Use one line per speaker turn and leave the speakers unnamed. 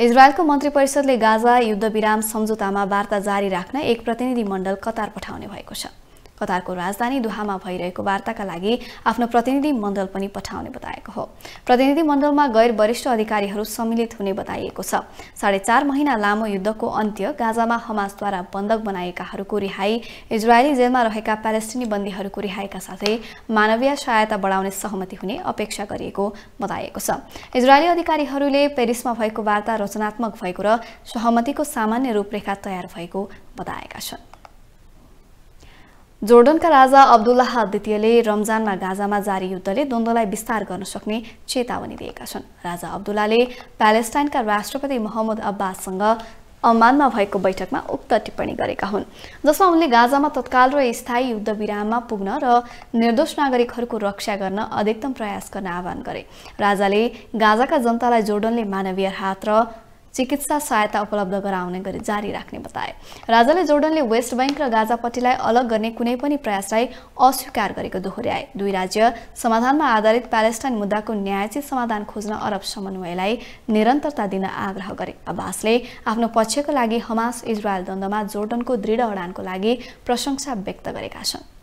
इजरायलको मन्त्री परिषदले गाजा युद्धविराम सम्झौतामा वार्ता जारी राख्न एक प्रतिनिधिमण्डल कतार पठाउने भएको छ कतारको राजधानी दुहामा भइरहेको वार्ताका लागि आफ्नो प्रतिनिधि मण्डल पनि पठाउने बताएको हो प्रतिनिधि मण्डलमा गैर वरिष्ठ अधिकारीहरू सम्मिलित हुने बताइएको छ साढे चार महिना लामो युद्धको अन्त्य गाजामा हमासद्वारा बन्धक बनाएकाहरूको रिहाई इजरायली जेलमा रहेका प्यालेस्टिनी बन्दीहरूको रिहाईका साथै मानवीय सहायता बढाउने सहमति हुने अपेक्षा गरिएको बताएको छ इजरायली अधिकारीहरूले पेरिसमा भएको वार्ता रचनात्मक भएको र सहमतिको सामान्य रूपरेखा तयार भएको बताएका छन् जोर्डनका राजा अब्दुल्लाह द्वितीयले रमजानमा गाजामा जारी युद्धले द्वन्द्वलाई विस्तार गर्न सक्ने चेतावनी दिएका छन् राजा अब्दुल्लाले प्यालेस्टाइनका राष्ट्रपति मोहम्मद अब्बाससँग अम्मानमा भएको बैठकमा उक्त टिप्पणी गरेका हुन् जसमा उनले गाजामा तत्काल र स्थायी युद्धविराममा पुग्न र निर्दोष नागरिकहरूको रक्षा गर्न अधिकतम प्रयास गर्न आह्वान गरे राजाले गाजाका जनतालाई जोर्डनले मानवीय हात र चिकित्सा सहायता उपलब्ध गराउने गरी जारी राख्ने बताए राजाले जोर्डनले वेस्ट ब्याङ्क र गाजापट्टिलाई अलग गर्ने कुनै पनि प्रयासलाई अस्वीकार गरेको दोहोऱ्याए दुई राज्य समाधानमा आधारित प्यालेस्टाइन मुद्दाको न्यायचित समाधान खोज्न अरब समन्वयलाई निरन्तरता दिन आग्रह गरे अब्बासले आफ्नो पक्षको लागि हमास इजरायल द्वन्दमा जोर्डनको दृढ अडानको लागि प्रशंसा व्यक्त गरेका छन्